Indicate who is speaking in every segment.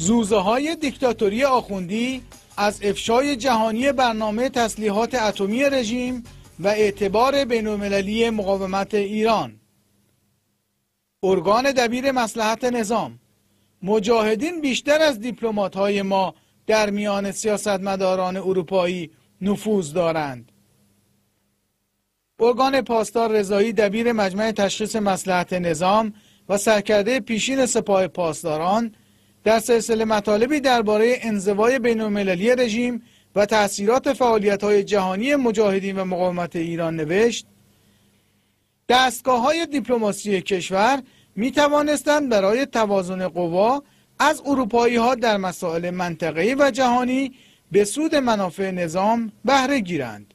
Speaker 1: زوزه های دیکتاتوری آخوندی از افشای جهانی برنامه تسلیحات اتمی رژیم و اعتبار بین مقاومت ایران ارگان دبیر مسلحت نظام مجاهدین بیشتر از دیپلومات های ما در میان سیاستمداران اروپایی نفوذ دارند ارگان پاسدار رضایی دبیر مجمع تشخیص مسلحت نظام و سرکرده پیشین سپاه پاسداران در سلسله مطالبی درباره انزوای بینالمللی رژیم و تأثیرات فعالیت‌های جهانی مجاهدین و مقاومت ایران نوشت دستگاه های دیپلماسی کشور می توانستند برای توازن قوا از اروپایی ها در مسائل منطقه‌ای و جهانی به سود منافع نظام بهره گیرند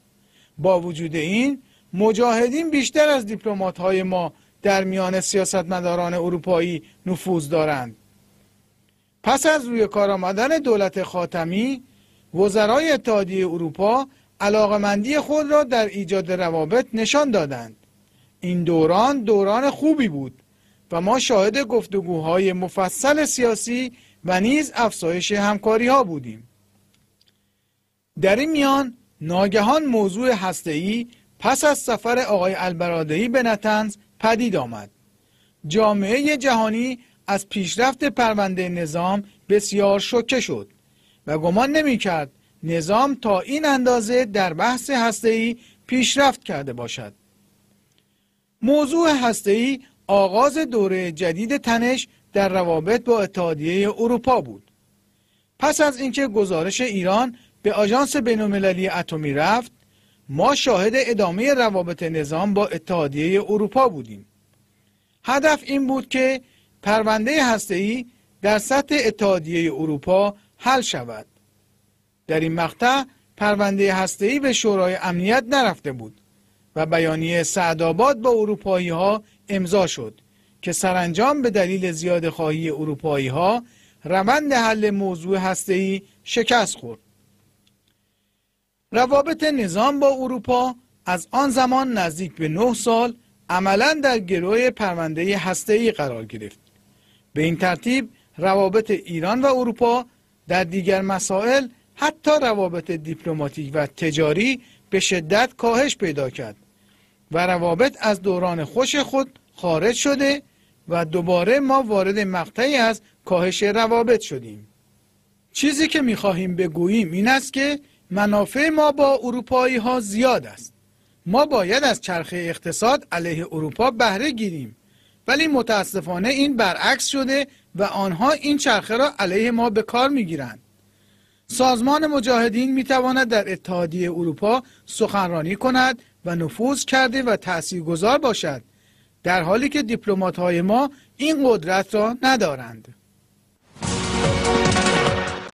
Speaker 1: با وجود این مجاهدین بیشتر از دیپلمات‌های های ما در میان سیاستمداران اروپایی نفوذ دارند پس از روی کار آمدن دولت خاتمی وزرای اتحادیه اروپا علاقمندی خود را در ایجاد روابط نشان دادند این دوران دوران خوبی بود و ما شاهد گفتگوهای مفصل سیاسی و نیز افزایش همکاری ها بودیم در این میان ناگهان موضوع هسته‌ای پس از سفر آقای البرادهی به نتنز پدید آمد جامعه جهانی از پیشرفت پرونده نظام بسیار شوکه شد و گمان نمی کرد نظام تا این اندازه در بحث هستهی پیشرفت کرده باشد. موضوع هستهی آغاز دوره جدید تنش در روابط با اتحادیه اروپا بود. پس از اینکه گزارش ایران به آژانس بین‌المللی اتمی رفت، ما شاهد ادامه روابط نظام با اتحادیه اروپا بودیم. هدف این بود که پرونده ای در سطح اتحادیه اروپا حل شود در این مقطع پرونده ای به شورای امنیت نرفته بود و بیانیه سعدآباد با اروپایی ها امضا شد که سرانجام به دلیل زیاد خواهی اروپایی ها روند حل موضوع ای شکست خورد روابط نظام با اروپا از آن زمان نزدیک به نه سال عملا در گروه پرونده ای قرار گرفت به این ترتیب روابط ایران و اروپا در دیگر مسائل حتی روابط دیپلماتیک و تجاری به شدت کاهش پیدا کرد و روابط از دوران خوش خود خارج شده و دوباره ما وارد مقطعی از کاهش روابط شدیم چیزی که میخواهیم بگوییم این است که منافع ما با اروپایی ها زیاد است ما باید از چرخه اقتصاد علیه اروپا بهره گیریم ولی متاسفانه این برعکس شده و آنها این چرخه را علیه ما به کار میگیرند سازمان مجاهدین میتواند در اتحادیه اروپا سخنرانی کند و نفوذ کرده و گذار باشد در حالی که دیپلمات‌های ما این قدرت را ندارند